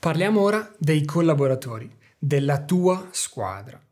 Parliamo ora dei collaboratori, della tua squadra.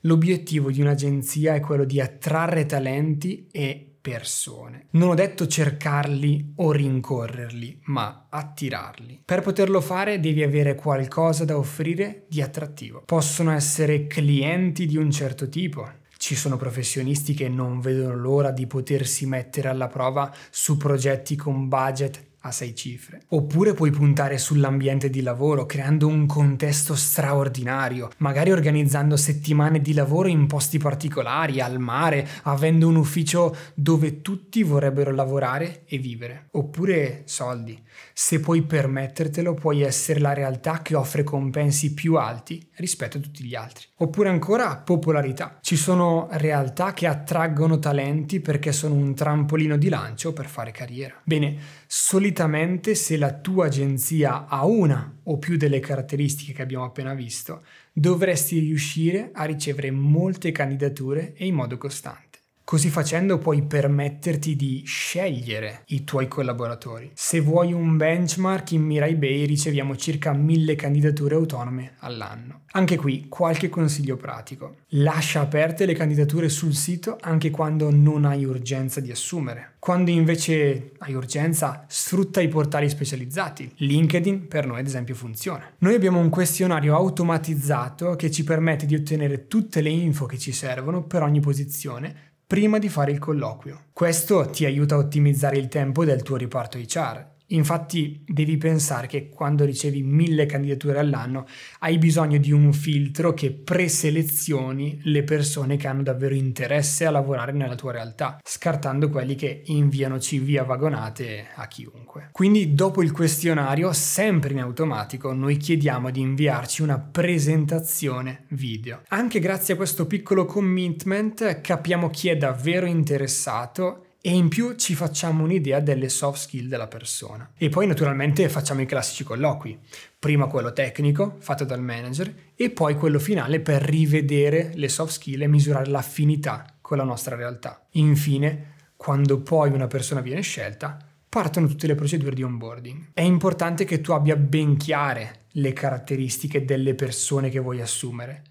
L'obiettivo di un'agenzia è quello di attrarre talenti e persone. Non ho detto cercarli o rincorrerli, ma attirarli. Per poterlo fare devi avere qualcosa da offrire di attrattivo. Possono essere clienti di un certo tipo, ci sono professionisti che non vedono l'ora di potersi mettere alla prova su progetti con budget a sei cifre. Oppure puoi puntare sull'ambiente di lavoro creando un contesto straordinario, magari organizzando settimane di lavoro in posti particolari, al mare, avendo un ufficio dove tutti vorrebbero lavorare e vivere. Oppure soldi. Se puoi permettertelo, puoi essere la realtà che offre compensi più alti rispetto a tutti gli altri. Oppure ancora popolarità. Ci sono realtà che attraggono talenti perché sono un trampolino di lancio per fare carriera. Bene, solitamente solitamente se la tua agenzia ha una o più delle caratteristiche che abbiamo appena visto, dovresti riuscire a ricevere molte candidature e in modo costante. Così facendo puoi permetterti di scegliere i tuoi collaboratori. Se vuoi un benchmark in Mirai Bay riceviamo circa 1000 candidature autonome all'anno. Anche qui qualche consiglio pratico. Lascia aperte le candidature sul sito anche quando non hai urgenza di assumere. Quando invece hai urgenza, sfrutta i portali specializzati. LinkedIn per noi ad esempio funziona. Noi abbiamo un questionario automatizzato che ci permette di ottenere tutte le info che ci servono per ogni posizione prima di fare il colloquio. Questo ti aiuta a ottimizzare il tempo del tuo riparto HR Infatti devi pensare che quando ricevi mille candidature all'anno hai bisogno di un filtro che preselezioni le persone che hanno davvero interesse a lavorare nella tua realtà, scartando quelli che inviano CV a vagonate a chiunque. Quindi dopo il questionario, sempre in automatico, noi chiediamo di inviarci una presentazione video. Anche grazie a questo piccolo commitment capiamo chi è davvero interessato e in più ci facciamo un'idea delle soft skill della persona. E poi naturalmente facciamo i classici colloqui, prima quello tecnico fatto dal manager e poi quello finale per rivedere le soft skill e misurare l'affinità con la nostra realtà. Infine, quando poi una persona viene scelta, partono tutte le procedure di onboarding. È importante che tu abbia ben chiare le caratteristiche delle persone che vuoi assumere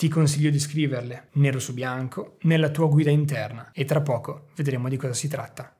ti consiglio di scriverle, nero su bianco, nella tua guida interna e tra poco vedremo di cosa si tratta.